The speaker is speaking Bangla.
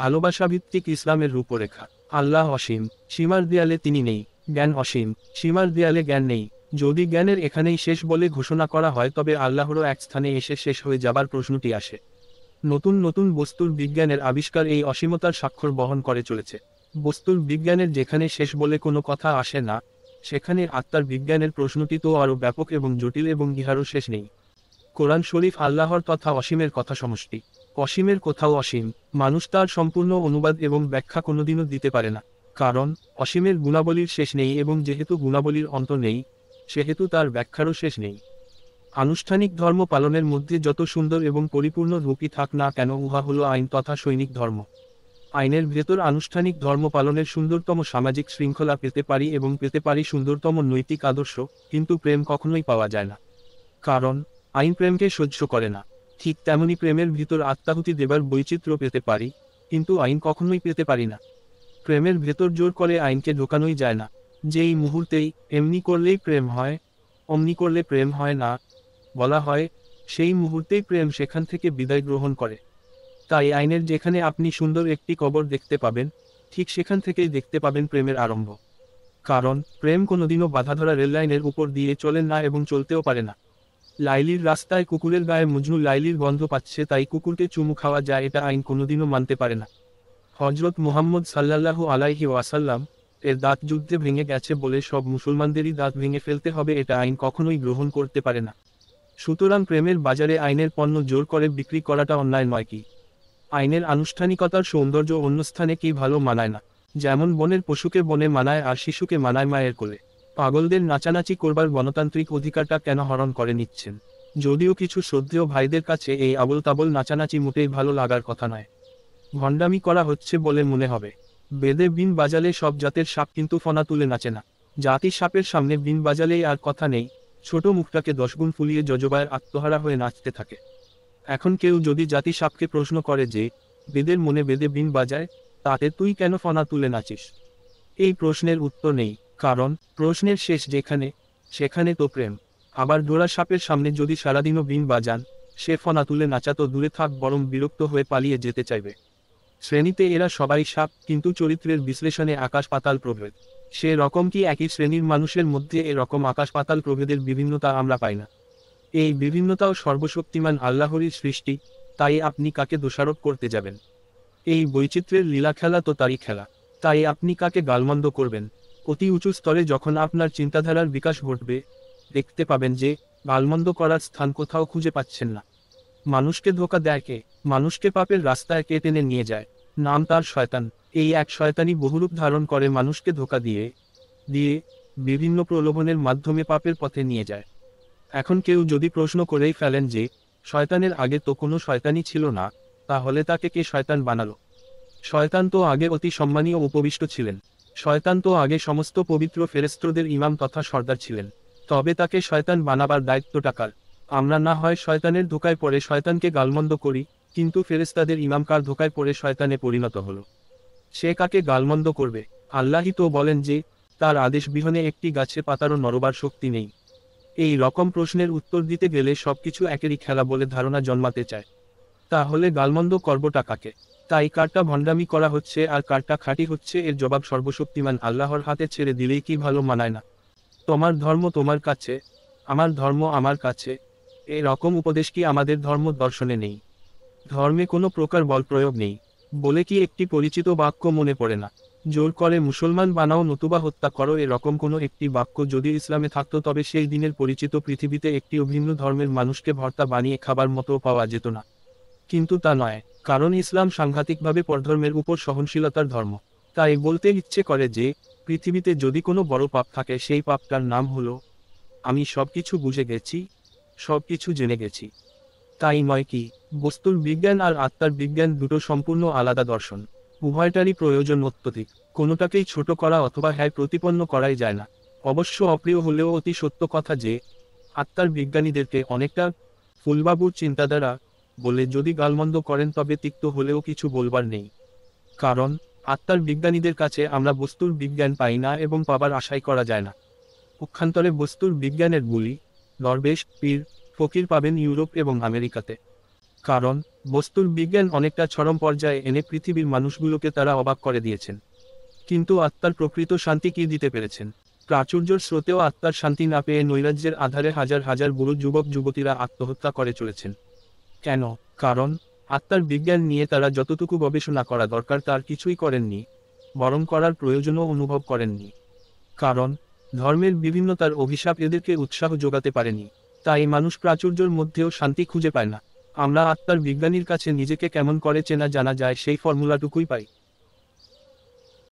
ভালোবাসা ভিত্তিক ইসলামের রূপরেখা আল্লাহ অসীম সীমার দেয়ালে তিনি নেই জ্ঞান অসীম সীমার দেয়ালে জ্ঞান নেই যদি জ্ঞানের এখানেই শেষ বলে ঘোষণা করা হয় তবে আল্লাহরও এক স্থানে এসে শেষ হয়ে যাবার প্রশ্নটি আসে নতুন নতুন বস্তুর বিজ্ঞানের আবিষ্কার এই অসীমতার স্বাক্ষর বহন করে চলেছে বস্তুর বিজ্ঞানের যেখানে শেষ বলে কোনো কথা আসে না সেখানে আত্মার বিজ্ঞানের প্রশ্নটি তো আরও ব্যাপক এবং জটিল এবং ইহারও শেষ নেই কোরআন শরীফ আল্লাহর তথা অসীমের কথা সমষ্টি অসীমের কোথাও অসীম মানুষ তার সম্পূর্ণ অনুবাদ এবং ব্যাখ্যা কোনোদিনও দিতে পারে না কারণ অসীমের গুণাবলীর শেষ নেই এবং যেহেতু গুণাবলীর অন্ত নেই সেহেতু তার ব্যাখ্যারও শেষ নেই আনুষ্ঠানিক ধর্ম পালনের মধ্যে যত সুন্দর এবং পরিপূর্ণ রূপই থাক না কেন উহা হলো আইন তথা সৈনিক ধর্ম আইনের ভেতর আনুষ্ঠানিক ধর্ম পালনের সুন্দরতম সামাজিক শৃঙ্খলা পেতে পারি এবং পেতে পারি সুন্দরতম নৈতিক আদর্শ কিন্তু প্রেম কখনোই পাওয়া যায় না কারণ আইন প্রেমকে সহ্য করে না ঠিক তেমনি প্রেমের ভিতর আত্মাহুতি দেবার বৈচিত্র্য পেতে পারি কিন্তু আইন কখনোই পেতে পারি না প্রেমের ভেতর জোর করে আইনকে ঢোকানোই যায় না যেই মুহূর্তেই এমনি করলেই প্রেম হয় অমনি করলে প্রেম হয় না বলা হয় সেই মুহূর্তেই প্রেম সেখান থেকে বিদায় গ্রহণ করে তাই আইনের যেখানে আপনি সুন্দর একটি কবর দেখতে পাবেন ঠিক সেখান থেকেই দেখতে পাবেন প্রেমের আরম্ভ কারণ প্রেম কোনোদিনও বাধাধরা রেললাইনের উপর দিয়ে চলে না এবং চলতেও পারে না লাইলির রাস্তায় কুকুরের গায়ে মজনু লাইলির গন্ধ পাচ্ছে তাই কুকুরকে চুমু খাওয়া যায় এটা আইন কোনোদিনও মানতে পারে না হজরত মুহাম্মদ সাল্লাল্লাহু আলাইহি ওয়াসাল্লাম এর দাঁত যুদ্ধে ভেঙে গেছে বলে সব মুসলমানদেরই দাঁত ভেঙে ফেলতে হবে এটা আইন কখনোই গ্রহণ করতে পারে না সুতরাং প্রেমের বাজারে আইনের পণ্য জোর করে বিক্রি করাটা অন্যায় নয় কি আইনের আনুষ্ঠানিকতার সৌন্দর্য অন্য স্থানে কি ভালো মানায় না যেমন বনের পশুকে বনে মানায় আর শিশুকে মানায় মায়ের কোলে পাগলদের নাচানাচি করবার গণতান্ত্রিক অধিকারটা কেন হরণ করে নিচ্ছেন যদিও কিছু শ্রদ্ধেয় ভাইদের কাছে এই আবল তাবল নাচানাচি মোটেই ভালো লাগার কথা নয় ভণ্ডামি করা হচ্ছে বলে মনে হবে বেদে বিন বাজালে সব জাতের সাপ কিন্তু ফনা তুলে নাচে না জাতি সাপের সামনে বিন বাজালেই আর কথা নেই ছোট মুখটাকে দশগুণ ফুলিয়ে যজবায়ের আত্মহারা হয়ে নাচতে থাকে এখন কেউ যদি জাতি সাপকে প্রশ্ন করে যে বেদের মনে বেদে বিন বাজায় তাতে তুই কেন ফনা তুলে নাচিস এই প্রশ্নের উত্তর নেই কারণ প্রশ্নের শেষ যেখানে সেখানে তো প্রেম আবার ডোরা সাপের সামনে যদি সারাদিনও বিন বাজান সে ফনা তুলে নাচা তো দূরে থাক বরং বিরক্ত হয়ে পালিয়ে যেতে চাইবে শ্রেণীতে এরা সবাই সাপ কিন্তু চরিত্রের বিশ্লেষণে আকাশ পাতাল প্রভেদ সে রকম কি একই শ্রেণীর মানুষের মধ্যে এরকম আকাশ পাতাল প্রভেদের বিভিন্নতা আমরা পাই না এই বিভিন্নতাও সর্বশক্তিমান আল্লাহরই সৃষ্টি তাই আপনি কাকে দোষারোপ করতে যাবেন এই বৈচিত্র্যের লীলা খেলা তো তারই খেলা তাই আপনি কাকে গালমন্দ করবেন অতি উঁচু স্তরে যখন আপনার চিন্তাধারার বিকাশ ঘটবে দেখতে পাবেন যে ভালমন্দ করার স্থান কোথাও খুঁজে পাচ্ছেন না মানুষকে ধোকা দেয় কে মানুষকে পাপের রাস্তায় কে টেনে নিয়ে যায় নাম তার শয়তান এই এক শয়তানি বহুরূপ ধারণ করে মানুষকে ধোকা দিয়ে দিয়ে বিভিন্ন প্রলোভনের মাধ্যমে পাপের পথে নিয়ে যায় এখন কেউ যদি প্রশ্ন করেই ফেলেন যে শয়তানের আগে তো কোনো শয়তানি ছিল না তাহলে তাকে কে শয়তান বানালো শয়তান তো আগে অতি সম্মানীয় উপবিষ্ট ছিলেন শয়তান তো আগে সমস্ত পবিত্র ফেরেস্ত্রদের ইমাম তথা সর্দার ছিলেন তবে তাকে শয়তান বানাবার দায়িত্ব টাকার আমরা না হয় শয়তানের ধোকায় পড়ে শয়তানকে গালমন্দ করি কিন্তু ফেরেস্তাদের ইমামকার ধোকায় পড়ে শয়তানে পরিণত হল সে কাকে গালমন্দ করবে আল্লাহি তো বলেন যে তার আদেশ বিহনে একটি গাছে পাতারও নরবার শক্তি নেই এই রকম প্রশ্নের উত্তর দিতে গেলে সবকিছু একেরই খেলা বলে ধারণা জন্মাতে চায় তাহলে গালমন্দ করবটা কাকে তাই কারটা ভণ্ডামি করা হচ্ছে আর কারটা খাঁটি হচ্ছে এর জবাব সর্বশক্তিমান আল্লাহর হাতে ছেড়ে দিলেই কি ভালো মানায় না তোমার ধর্ম তোমার কাছে আমার ধর্ম আমার কাছে এই রকম উপদেশ কি আমাদের ধর্ম দর্শনে নেই ধর্মে কোনো প্রকার বল প্রয়োগ নেই বলে কি একটি পরিচিত বাক্য মনে পড়ে না জোর করে মুসলমান বানাও নতুবা হত্যা করো এরকম কোনো একটি বাক্য যদি ইসলামে থাকতো তবে সেই দিনের পরিচিত পৃথিবীতে একটি অভিন্ন ধর্মের মানুষকে ভর্তা বানিয়ে খাবার মতো পাওয়া যেত না কিন্তু তা নয় কারণ ইসলাম সাংঘাতিকভাবে পরধর্মের উপর সহনশীলতার ধর্ম তাই বলতে ইচ্ছে করে যে পৃথিবীতে যদি কোনো বড় পাপ থাকে সেই পাপটার নাম হলো আমি সব কিছু বুঝে গেছি সব কিছু জেনে গেছি তাই নয় কি বস্তুর বিজ্ঞান আর আত্মার বিজ্ঞান দুটো সম্পূর্ণ আলাদা দর্শন উভয়টারই প্রয়োজন অত্যধিক কোনোটাকেই ছোট করা অথবা হ্যায় প্রতিপন্ন করাই যায় না অবশ্য অপ্রিয় হলেও অতি সত্য কথা যে আত্মার বিজ্ঞানীদেরকে অনেকটা ফুলবাবুর চিন্তাধারা বলে যদি গালমন্দ করেন তবে তিক্ত হলেও কিছু বলবার নেই কারণ আত্মার বিজ্ঞানীদের কাছে আমরা বস্তুর বিজ্ঞান পাই না এবং পাবার আশাই করা যায় না পক্ষান্তরে বস্তুর বিজ্ঞানের গুলি নরবেশ পীর ফকির পাবেন ইউরোপ এবং আমেরিকাতে কারণ বস্তুর বিজ্ঞান অনেকটা চরম পর্যায়ে এনে পৃথিবীর মানুষগুলোকে তারা অবাক করে দিয়েছেন কিন্তু আত্মার প্রকৃত শান্তি কি দিতে পেরেছেন প্রাচুর্যর স্রোতেও আত্মার শান্তি না পেয়ে নৈরাজ্যের আধারে হাজার হাজার বুড়ো যুবক যুবতীরা আত্মহত্যা করে চলেছেন কেন কারণ আত্মার বিজ্ঞান নিয়ে তারা যতটুকু গবেষণা করা দরকার তার কিছুই করেননি বরং করার প্রয়োজনও অনুভব করেননি কারণ ধর্মের বিভিন্নতার অভিশাপ এদেরকে উৎসাহ যোগাতে পারেনি তাই মানুষ প্রাচুর্যর মধ্যেও শান্তি খুঁজে পায় না আমরা আত্মার বিজ্ঞানীর কাছে নিজেকে কেমন করে চেনা জানা যায় সেই ফর্মুলাটুকুই পাই